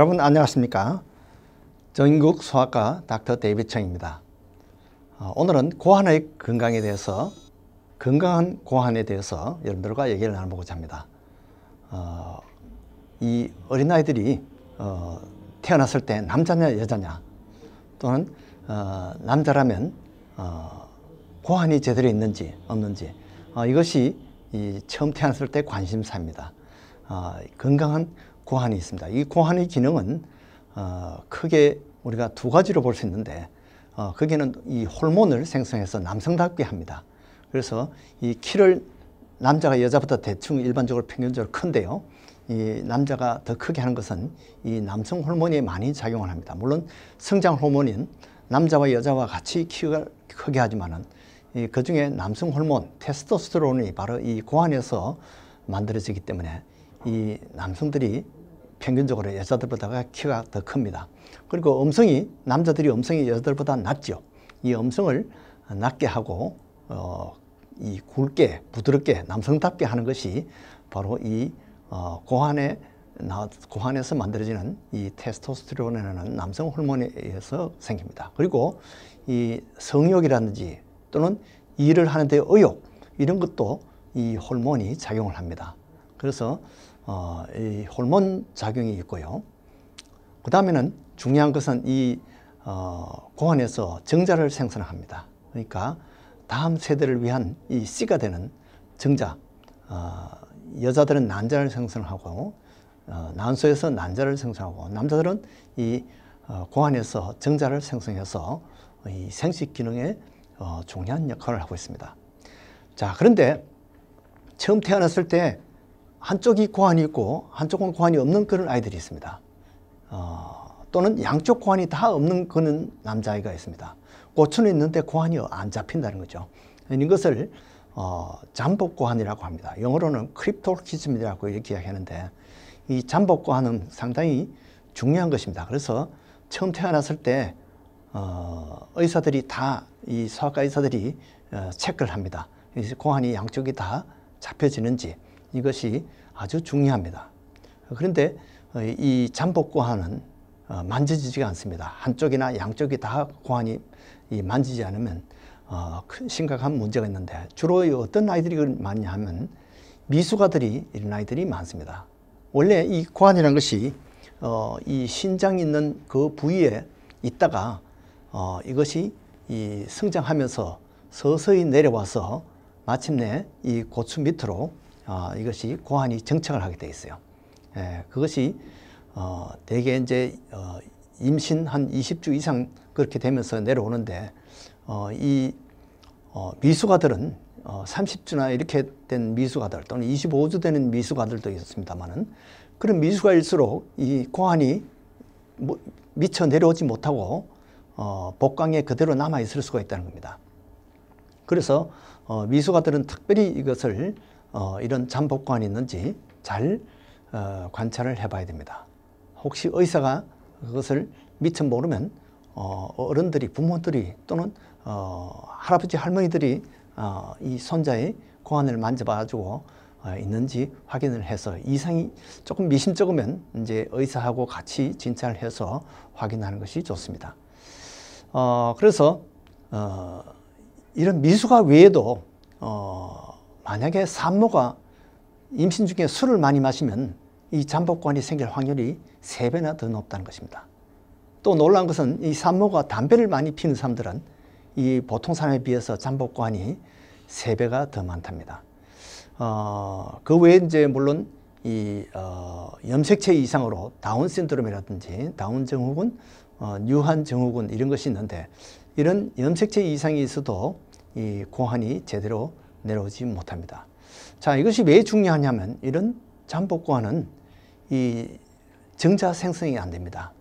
여러분 안녕하십니까? 전국 소아과 닥터 데이비 청입니다. 어, 오늘은 고환의 건강에 대해서 건강한 고환에 대해서 여러분들과 얘기를 나눠보고자 합니다. 어, 이 어린아이들이 어, 태어났을 때 남자냐 여자냐 또는 남자라면 고환이 제대로 있는지 없는지 이것이 처음 태어났을 때 관심사입니다. 건강한 고환이 있습니다. 이 고환의 기능은 어, 크게 우리가 두 가지로 볼 수 있는데 어, 거기는 이 호르몬을 생성해서 남성답게 합니다. 그래서 이 키를 남자가 여자보다 대충 일반적으로 평균적으로 큰데요. 이 남자가 더 크게 하는 것은 이 남성 호르몬이 많이 작용을 합니다. 물론 성장 호르몬인 남자와 여자와 같이 키가 크게 하지만은 그중에 남성 호르몬 테스토스테론이 바로 이 고환에서 만들어지기 때문에 이 남성들이 평균적으로 여자들보다 키가 더 큽니다. 그리고 음성이 남자들이 음성이 여자들보다 낮죠. 이 음성을 낮게 하고 어, 이 굵게 부드럽게 남성답게 하는 것이 바로 이 어, 고환에 고환에서 만들어지는 이 테스토스테론이라는 남성 호르몬에 서 생깁니다. 그리고 이 성욕이라든지 또는 일을 하는데 의욕 이런 것도 이 호르몬이 작용을 합니다. 그래서 어, 이 호르몬 작용이 있고요. 그 다음에는 중요한 것은 이 어, 고환에서 정자를 생산합니다. 그러니까 다음 세대를 위한 이 씨가 되는 정자, 어, 여자들은 난자를 생산하고 어, 난소에서 난자를 생산하고 남자들은 이 어, 고환에서 정자를 생성해서 이 생식 기능에 어, 중요한 역할을 하고 있습니다. 자, 그런데 처음 태어났을 때 한쪽이 고환이 있고 한쪽은 고환이 없는 그런 아이들이 있습니다. 어, 또는 양쪽 고환이 다 없는 그런 남자아이가 있습니다. 고추는 있는데 고환이 안 잡힌다는 거죠. 이것을 어, 잠복 고환이라고 합니다. 영어로는 크립토키즘이라고 이렇게 이야기하는데 이 잠복 고환은 상당히 중요한 것입니다. 그래서 처음 태어났을 때 어, 의사들이 다 이 소아과 의사들이 어, 체크를 합니다. 고환이 양쪽이 다 잡혀지는지 이것이 아주 중요합니다. 그런데 어, 이 잠복 고환은 어, 만져지지가 않습니다. 한쪽이나 양쪽이 다 고환이 만지지 않으면 어, 심각한 문제가 있는데 주로 어떤 아이들이 많냐 하면 미숙아들이 이런 아이들이 많습니다. 원래 이 고환이라는 것이 이 신장 있는 그 부위에 있다가 이것이 성장하면서 서서히 내려와서 마침내 이 고추 밑으로 어, 이것이 고환이 정착을 하게 돼 있어요. 예, 그것이 어, 대개 이제 어, 임신 한 20주 이상 그렇게 되면서 내려오는데 어, 이 어, 미숙아들은 어, 30주나 이렇게 된 미숙아들 또는 25주 되는 미숙아들도 있었습니다만은 그런 미숙아일수록 이 고환이 뭐, 미쳐 내려오지 못하고 어, 복강에 그대로 남아 있을 수가 있다는 겁니다. 그래서 어, 미숙아들은 특별히 이것을 어, 이런 잠복관이 있는지 잘 어, 관찰을 해봐야 됩니다. 혹시 의사가 그것을 미처 모르면 어, 어른들이 부모들이 또는 어, 할아버지 할머니들이 어, 이 손자의 고환을 만져봐주고 어, 있는지 확인을 해서 이상이 조금 미심쩍으면 이제 의사하고 같이 진찰을 해서 확인하는 것이 좋습니다. 어, 그래서 어, 이런 미수가 외에도 어, 만약에 산모가 임신 중에 술을 많이 마시면 이 잠복관이 생길 확률이 3배나 더 높다는 것입니다. 또놀라 것은 이 산모가 담배를 많이 피는 사람들은 이 보통 사람에 비해서 잠복관이 3배가 더 많답니다. 어, 그 외에 이제 물론 이 어, 염색체 이상으로 다운 신드롬이라든지 다운 증후군, 어, 유한 증후군 이런 것이 있는데 이런 염색체 이상이 있어도 이 고환이 제대로 내려오지 못합니다. 자, 이것이 왜 중요하냐면 이런 잠복과는 이 정자 생성이 안 됩니다.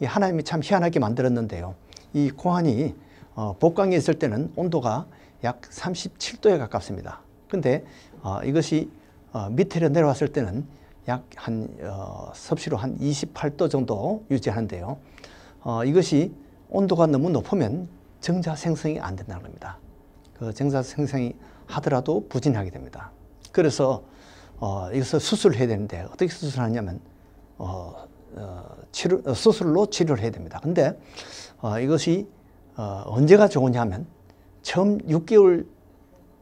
이 하나님이 참 희한하게 만들었는데요. 이 고환이 어, 복강에 있을 때는 온도가 약 37도에 가깝습니다. 근데 어, 이것이 어, 밑으로 내려왔을 때는 약한 어, 섭씨로 한 28도 정도 유지하는데요. 어, 이것이 온도가 너무 높으면 정자 생성이 안 된다는 겁니다. 그 정자 생성이 하더라도 부진하게 됩니다. 그래서 어, 이것을 수술해야 되는데 어떻게 수술하냐면 어, 어, 치료, 어, 수술로 치료를 해야 됩니다. 근데 어, 이것이 어, 언제가 좋으냐면 처음 6개월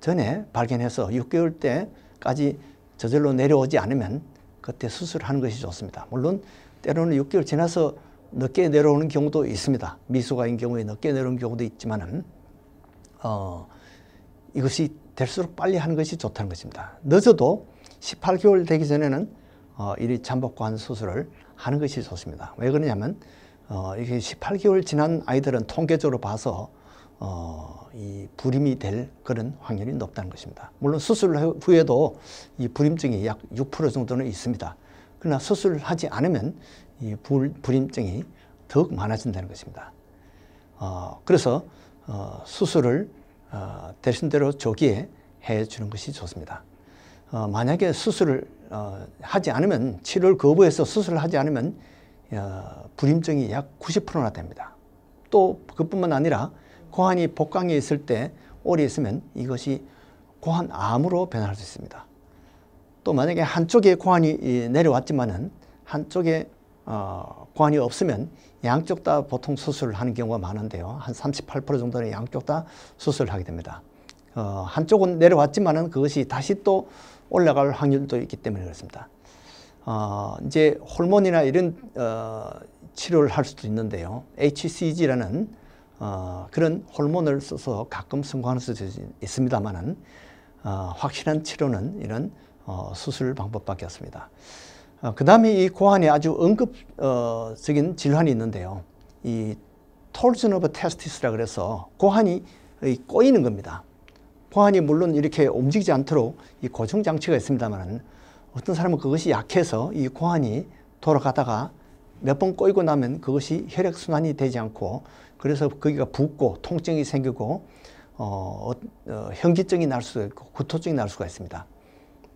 전에 발견해서 6개월 때까지 저절로 내려오지 않으면 그때 수술하는 것이 좋습니다. 물론 때로는 6개월 지나서 늦게 내려오는 경우도 있습니다. 미숙아인 경우에 늦게 내려오는 경우도 있지만은 어, 이것이 될수록 빨리 하는 것이 좋다는 것입니다. 늦어도 18개월 되기 전에는 어, 이 잠복관 수술을 하는 것이 좋습니다. 왜 그러냐면 어, 이게 18개월 지난 아이들은 통계적으로 봐서 어, 이 불임이 될 그런 확률이 높다는 것입니다. 물론 수술 후에도 이 불임증이 약 6% 정도는 있습니다. 그러나 수술하지 않으면 이 불, 불임증이 더욱 많아진다는 것입니다. 어, 그래서 어, 수술을 어, 대신대로 조기에 해주는 것이 좋습니다. 어, 만약에 수술을 어, 하지 않으면 치료를 거부해서 수술을 하지 않으면 어, 불임증이 약 90%나 됩니다. 또 그뿐만 아니라 고환이 복강에 있을 때 오래 있으면 이것이 고환암으로 변할 수 있습니다. 또 만약에 한쪽에 고환이 내려왔지만은 한쪽에 어, 보관이 없으면 양쪽 다 보통 수술을 하는 경우가 많은데요. 한 38% 정도는 양쪽 다 수술을 하게 됩니다. 어, 한쪽은 내려왔지만 그것이 다시 또 올라갈 확률도 있기 때문에 그렇습니다. 어, 이제 호르몬이나 이런 어, 치료를 할 수도 있는데요. HCG라는 어, 그런 호르몬을 써서 가끔 성공하는 수도 있습니다만 어, 확실한 치료는 이런 어, 수술 방법밖에 없습니다. 어, 그 다음에 이 고환이 아주 응급적인 어, 질환이 있는데요. 이 torsion of testis라 그래서 고환이 어, 꼬이는 겁니다. 고환이 물론 이렇게 움직이지 않도록 이 고정 장치가 있습니다만 어떤 사람은 그것이 약해서 이 고환이 돌아가다가 몇 번 꼬이고 나면 그것이 혈액 순환이 되지 않고 그래서 거기가 붓고 통증이 생기고 어, 어, 현기증이 날 수도 있고 구토증이 날 수가 있습니다.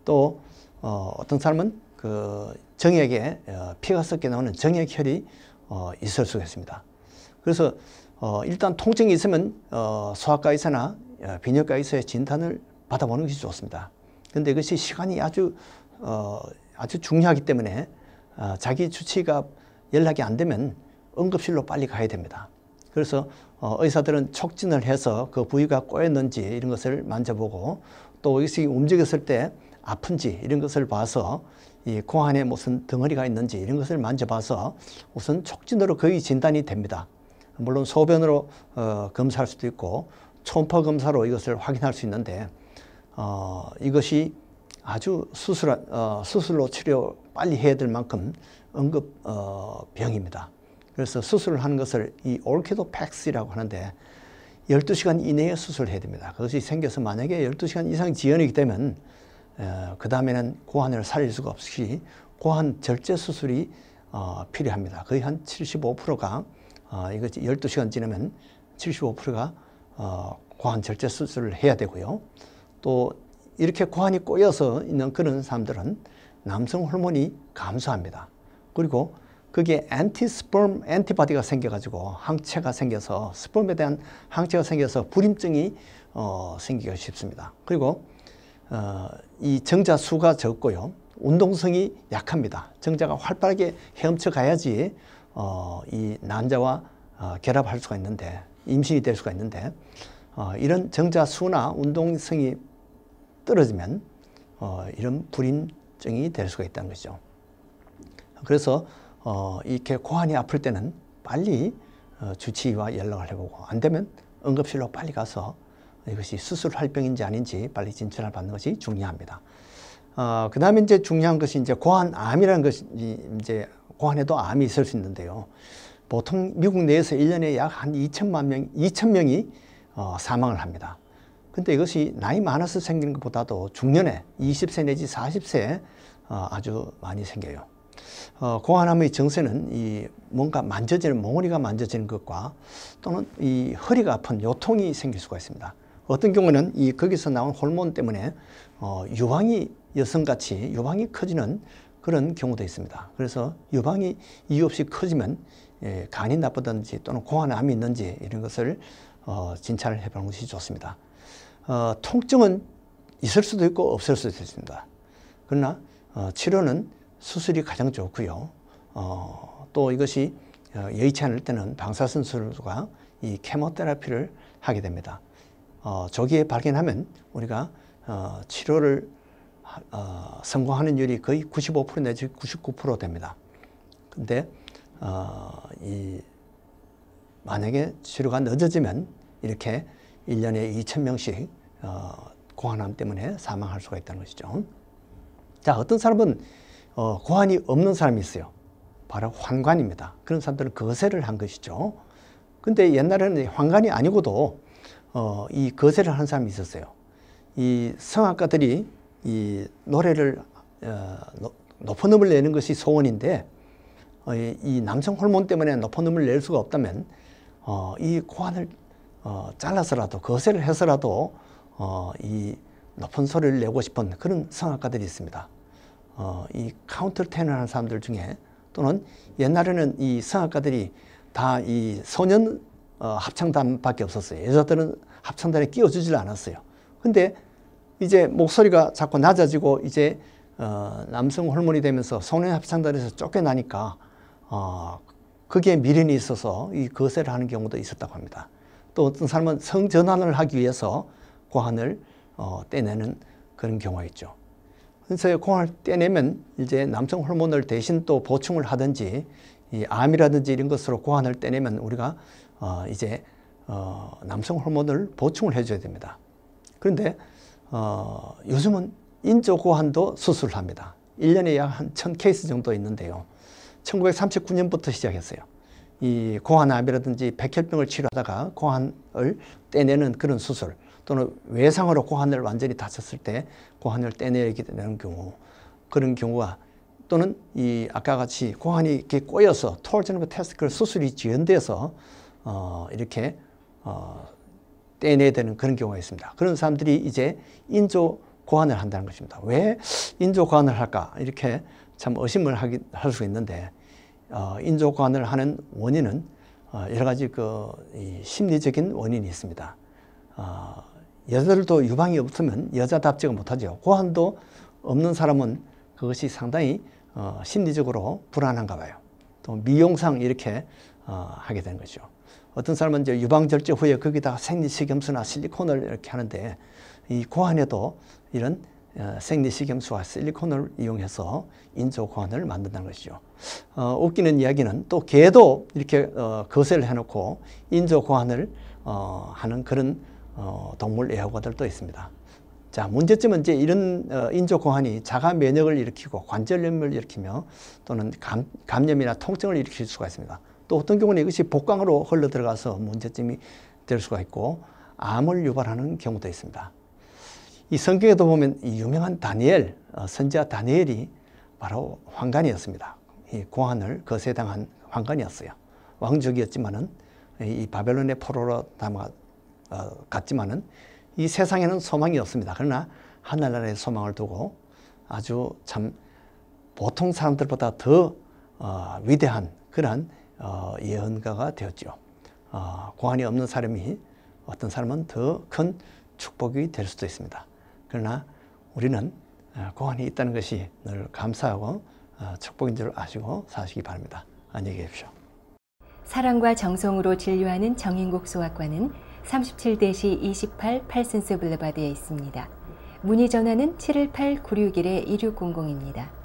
또 어, 어떤 사람은 그 정액에 어, 피가 섞여 나오는 정액혈이 어, 있을 수가 있습니다. 그래서 어, 일단 통증이 있으면 어, 소아과 의사나 비뇨과 의사의 진단을 받아보는 것이 좋습니다. 근데 그것이 시간이 아주 아주 중요하기 때문에 자기 주치가 연락이 안 되면 응급실로 빨리 가야 됩니다. 그래서 의사들은 촉진을 해서 그 부위가 꼬였는지 이런 것을 만져보고 또 의식이 움직였을 때 아픈지 이런 것을 봐서 이 공안에 무슨 덩어리가 있는지 이런 것을 만져봐서 우선 촉진으로 거의 진단이 됩니다. 물론 소변으로 어, 검사할 수도 있고 초음파 검사로 이것을 확인할 수 있는데 어, 이것이 아주 수술, 어, 수술로 치료 빨리 해야 될 만큼 응급 어, 병입니다. 그래서 수술을 하는 것을 이올케도팩스라고 하는데 12시간 이내에 수술해야 됩니다. 그것이 생겨서 만약에 12시간 이상 지연이 기 때문에 어, 그 다음에는 고환을 살릴 수가 없이 고환 절제 수술이 어, 필요합니다. 거의 한 75%가 어, 이거 12시간 지나면 75%가 어, 고환 절제 수술을 해야 되고요. 또 이렇게 고환이 꼬여서 있는 그런 사람들은 남성 호르몬이 감소합니다. 그리고 그게 앤티스펌 앤티바디가 생겨가지고 항체가 생겨서 스펌에 대한 항체가 생겨서 불임증이 어, 생기기 쉽습니다. 그리고 어, 이 정자 수가 적고요. 운동성이 약합니다. 정자가 활발하게 헤엄쳐 가야지 어, 이 난자와 어, 결합할 수가 있는데 임신이 될 수가 있는데 어, 이런 정자 수나 운동성이 떨어지면 어, 이런 불임증이 될 수가 있다는 거죠. 그래서 어, 이렇게 고환이 아플 때는 빨리 어, 주치의와 연락을 해보고 안 되면 응급실로 빨리 가서 이것이 수술할 병인지 아닌지 빨리 진찰을 받는 것이 중요합니다. 어, 그 다음에 이제 중요한 것이 이제 고환암이라는 것이 이제 고환에도 암이 있을 수 있는데요. 보통 미국 내에서 일년에 약 한 2천만 명, 2천 명이 어, 사망을 합니다. 근데 이것이 나이 많아서 생기는 것보다도 중년에 20세 내지 40세에 어, 아주 많이 생겨요. 어, 고환암의 증세는 이 뭔가 만져지는 몽어리가 만져지는 것과 또는 이 허리가 아픈 요통이 생길 수가 있습니다. 어떤 경우는 이 거기서 나온 호르몬 때문에 어, 유방이 여성같이 유방이 커지는 그런 경우도 있습니다. 그래서 유방이 이유 없이 커지면 예, 간이 나쁘든지 또는 고안암이 있는지 이런 것을 어, 진찰을 해보는 것이 좋습니다. 어, 통증은 있을 수도 있고 없을 수도 있습니다. 그러나 어, 치료는 수술이 가장 좋고요. 어, 또 이것이 여의치 어, 않을 때는 방사선 수술과 이 케모테라피를 하게 됩니다. 어, 저기에 발견하면 우리가 어, 치료를 어, 성공하는 율이 거의 95% 내지 99% 됩니다. 근데 어, 이 만약에 치료가 늦어지면 이렇게 1년에 2,000명씩 어, 고환암 때문에 사망할 수가 있다는 것이죠. 자, 어떤 사람은 어, 고환이 없는 사람이 있어요. 바로 환관입니다. 그런 사람들은 거세를 한 것이죠. 근데 옛날에는 환관이 아니고도 어, 이 거세를 한 사람이 있었어요. 이 성악가들이 이 노래를 어, 높은음을 내는 것이 소원인데 어, 이 남성 호르몬 때문에 높은음을 낼 수가 없다면 어, 이 고환을 어, 잘라서라도 거세를 해서라도 어, 이 높은 소리를 내고 싶은 그런 성악가들이 있습니다. 어, 이 카운터 테너라는 사람들 중에 또는 옛날에는 이 성악가들이 다 이 소년 어, 합창단밖에 없었어요. 여자들은 합창단에 끼워주질 않았어요. 근데 이제 목소리가 자꾸 낮아지고 이제 어, 남성 호르몬이 되면서 소년 합창단에서 쫓겨나니까 어, 거기 미련이 있어서 이 거세를 하는 경우도 있었다고 합니다. 또 어떤 사람은 성전환을 하기 위해서 고환을 어, 떼내는 그런 경우가 있죠. 그래서 고환을 떼내면 이제 남성 호르몬을 대신 또 보충을 하든지 이 암이라든지 이런 것으로 고환을 떼내면 우리가 어, 이제 어, 남성 호르몬을 보충을 해줘야 됩니다. 그런데 어, 요즘은 인조 고환도 수술을 합니다. 1년에 약한 1000케이스 정도 있는데요. 1939년부터 시작했어요. 이 고환암이라든지 백혈병을 치료하다가 고환을 떼내는 그런 수술 또는 외상으로 고환을 완전히 다쳤을 때 고환을 떼내게 되는 경우 그런 경우와 또는 이 아까 같이 고환이 이렇게 꼬여서 토얼제너브 테스크 수술이 지연돼서 어, 이렇게 어, 떼내야 되는 그런 경우가 있습니다. 그런 사람들이 이제 인조 고안을 한다는 것입니다. 왜 인조 고안을 할까? 이렇게 참 의심을 하기, 할수 있는데 어, 인조 고안을 하는 원인은 어, 여러 가지 그 이 심리적인 원인이 있습니다. 어, 여자들도 유방이 없으면 여자답지가 못하죠. 고환도 없는 사람은 그것이 상당히 어, 심리적으로 불안한가 봐요. 또 미용상 이렇게 어, 하게 된 거죠. 어떤 사람은 이제 유방절제 후에 거기다 생리식염수나 실리콘을 이렇게 하는데 이 고환에도 이런 어, 생리식염수와 실리콘을 이용해서 인조 고환을 만든다는 것이죠. 어, 웃기는 이야기는 또 개도 이렇게 어, 거세를 해놓고 인조 고환을 어, 하는 그런 어, 동물 애호가들도 있습니다. 자 문제점은 이제 이런 어, 인조 고환이 자가 면역을 일으키고 관절염을 일으키며 또는 감, 감염이나 통증을 일으킬 수가 있습니다. 또 어떤 경우는 이것이 복강으로 흘러 들어가서 문제점이 될 수가 있고 암을 유발하는 경우도 있습니다. 이 성경에도 보면 이 유명한 다니엘, 어, 선지자 다니엘이 바로 황간이었습니다. 이 공안을 거세당한 황간이었어요. 왕족이었지만은 이 바벨론의 포로로 담아 어, 갔지만은 이 세상에는 소망이 없습니다. 그러나 하늘나라의 소망을 두고 아주 참 보통 사람들보다 더 어, 위대한 그러 어, 예언가가 되었죠. 어, 고환이 없는 사람이 어떤 사람은 더 큰 축복이 될 수도 있습니다. 그러나 우리는 어, 고환이 있다는 것이 늘 감사하고 어, 축복인 줄 아시고 사시기 바랍니다. 안녕히 계십시오. 사랑과 정성으로 진료하는 정인국 소아과는 37-28팔센스 블레바드에 있습니다. 문의 전화는 718-961-1600입니다.